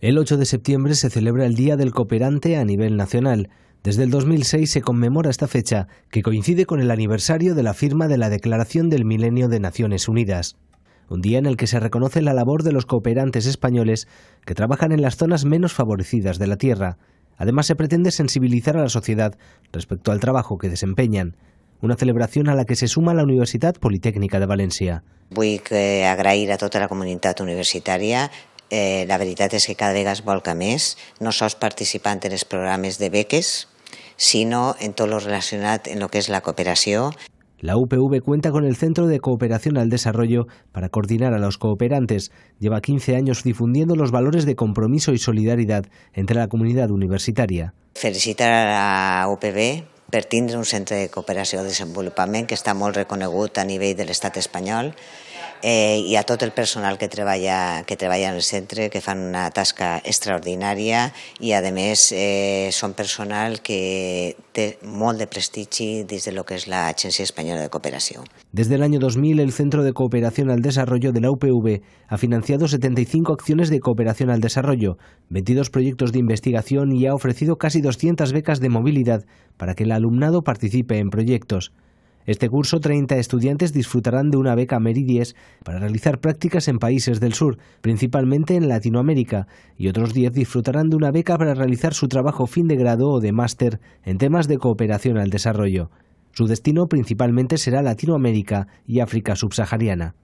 El 8 de septiembre se celebra el Día del Cooperante a nivel nacional. Desde el 2006 se conmemora esta fecha, que coincide con el aniversario de la firma de la Declaración del Milenio de Naciones Unidas. Un día en el que se reconoce la labor de los cooperantes españoles que trabajan en las zonas menos favorecidas de la tierra. Además se pretende sensibilizar a la sociedad respecto al trabajo que desempeñan una celebración a la que se suma la Universidad Politécnica de Valencia. Eh, a a tota toda la comunidad universitaria eh, la veritat és que cada vegada es volca més, no sols participant en els programes de beques, sinó en tot lo relacionat en lo que és la cooperació. La UPV cuenta con el Centro de Cooperación al Desarrollo para coordinar a los cooperantes. Lleva 15 años difundiendo los valores de compromiso y solidaridad entre la comunidad universitaria. Felicitar a la UPV per tindre un centre de cooperació i desenvolupament que està molt reconegut a nivell de l'estat espanyol Eh, y a todo el personal que trabaja que en el centre, que fan una tasca extraordinaria y además eh, son personal que té molt de prestigi lo que es la Agencia Española de Cooperación. Desde el año 2000, el Centro de Cooperación al Desarrollo de la UPV ha financiado 75 acciones de cooperación al desarrollo, 22 proyectos de investigación y ha ofrecido casi 200 becas de movilidad para que el alumnado participe en proyectos. Este curso, 30 estudiantes disfrutarán de una beca Meridies para realizar prácticas en países del sur, principalmente en Latinoamérica, y otros 10 disfrutarán de una beca para realizar su trabajo fin de grado o de máster en temas de cooperación al desarrollo. Su destino principalmente será Latinoamérica y África subsahariana.